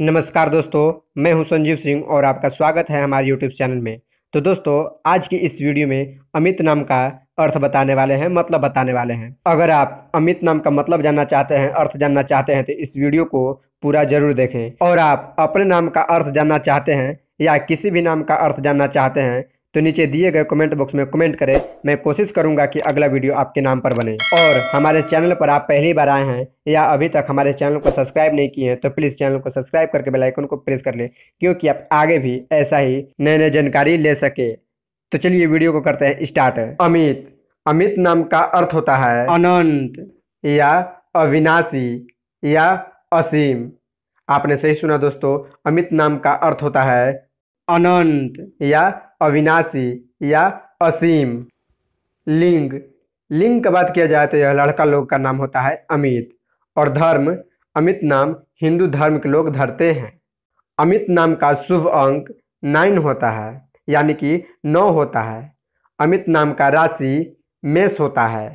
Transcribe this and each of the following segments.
नमस्कार दोस्तों मैं हूं संजीव सिंह और आपका स्वागत है हमारे यूट्यूब चैनल में तो दोस्तों आज की इस वीडियो में अमित नाम का अर्थ बताने वाले हैं मतलब बताने वाले हैं अगर आप अमित नाम का मतलब जानना चाहते हैं अर्थ जानना चाहते हैं तो इस वीडियो को पूरा जरूर देखें और आप अपने नाम का अर्थ जानना चाहते हैं या किसी भी नाम का अर्थ जानना चाहते हैं तो नीचे दिए गए कमेंट बॉक्स में कमेंट करें मैं कोशिश करूंगा कि अगला वीडियो आपके नाम पर बने और हमारे चैनल पर आप पहली बार आए हैं या अभी तक हमारे चैनल को सब्सक्राइब नहीं किए हैं तो प्लीज़ चैनल को सब्सक्राइब करके बेलाइकन को प्रेस कर लें क्योंकि आप आगे भी ऐसा ही नए नए जानकारी ले सके तो चलिए वीडियो को करते हैं स्टार्ट अमित अमित नाम का अर्थ होता है अनंत या अविनाशी या असीम आपने सही सुना दोस्तों अमित नाम का अर्थ होता है अनंत या अविनाशी या असीम लिंग लिंग का बात किया जाए तो यह लड़का लोग का नाम होता है अमित और धर्म अमित नाम हिंदू धर्म के लोग धरते हैं अमित नाम का शुभ अंक नाइन होता है यानी कि नौ होता है अमित नाम का राशि मेष होता है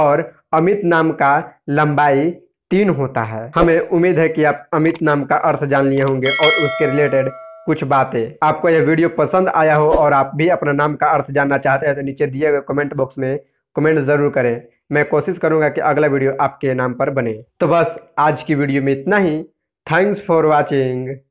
और अमित नाम का लंबाई तीन होता है हमें उम्मीद है कि आप अमित नाम का अर्थ जान लिए होंगे और उसके रिलेटेड कुछ बातें आपको यह वीडियो पसंद आया हो और आप भी अपना नाम का अर्थ जानना चाहते हैं तो नीचे दिए गए कमेंट बॉक्स में कमेंट ज़रूर करें मैं कोशिश करूंगा कि अगला वीडियो आपके नाम पर बने तो बस आज की वीडियो में इतना ही थैंक्स फॉर वॉचिंग